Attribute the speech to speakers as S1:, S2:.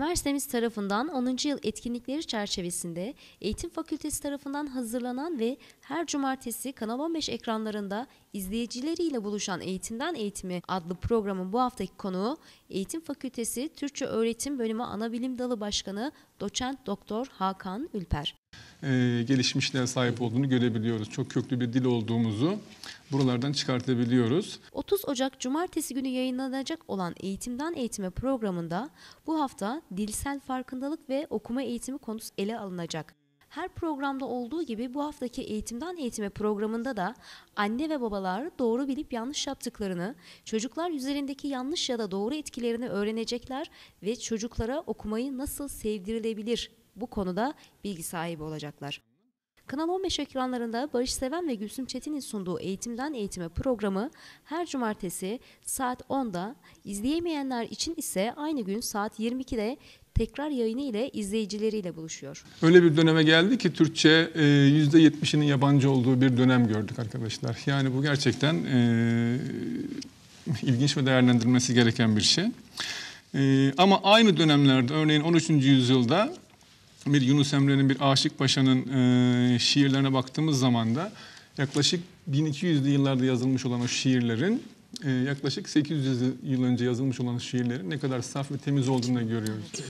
S1: Üniversitemiz tarafından 10. yıl etkinlikleri çerçevesinde Eğitim Fakültesi tarafından hazırlanan ve her cumartesi Kanal 15 ekranlarında izleyicileriyle buluşan Eğitimden Eğitimi adlı programın bu haftaki konuğu Eğitim Fakültesi Türkçe Öğretim Bölümü anabilim Dalı Başkanı Doçent Doktor Hakan Ülper
S2: e, gelişmişliğe sahip olduğunu görebiliyoruz. Çok köklü bir dil olduğumuzu buralardan çıkartabiliyoruz.
S1: 30 Ocak Cumartesi günü yayınlanacak olan Eğitimden Eğitime programında bu hafta dilsel farkındalık ve okuma eğitimi konusu ele alınacak. Her programda olduğu gibi bu haftaki Eğitimden Eğitime programında da anne ve babalar doğru bilip yanlış yaptıklarını, çocuklar üzerindeki yanlış ya da doğru etkilerini öğrenecekler ve çocuklara okumayı nasıl sevdirilebilir bu konuda bilgi sahibi olacaklar. Kanal 15 ekranlarında Barış Seven ve Gülsüm Çetin'in sunduğu Eğitimden Eğitime programı her cumartesi saat 10'da, izleyemeyenler için ise aynı gün saat 22'de tekrar yayını ile izleyicileriyle buluşuyor.
S2: Öyle bir döneme geldi ki Türkçe %70'inin e, yabancı olduğu bir dönem gördük arkadaşlar. Yani bu gerçekten e, ilginç ve değerlendirmesi gereken bir şey. E, ama aynı dönemlerde örneğin 13. yüzyılda bir Yunus Emre'nin, bir Aşık Paşa'nın e, şiirlerine baktığımız zaman da yaklaşık 1200'lü yıllarda yazılmış olan o şiirlerin e, yaklaşık 800 yıl önce yazılmış olan şiirlerin ne kadar saf ve temiz olduğunu görüyoruz.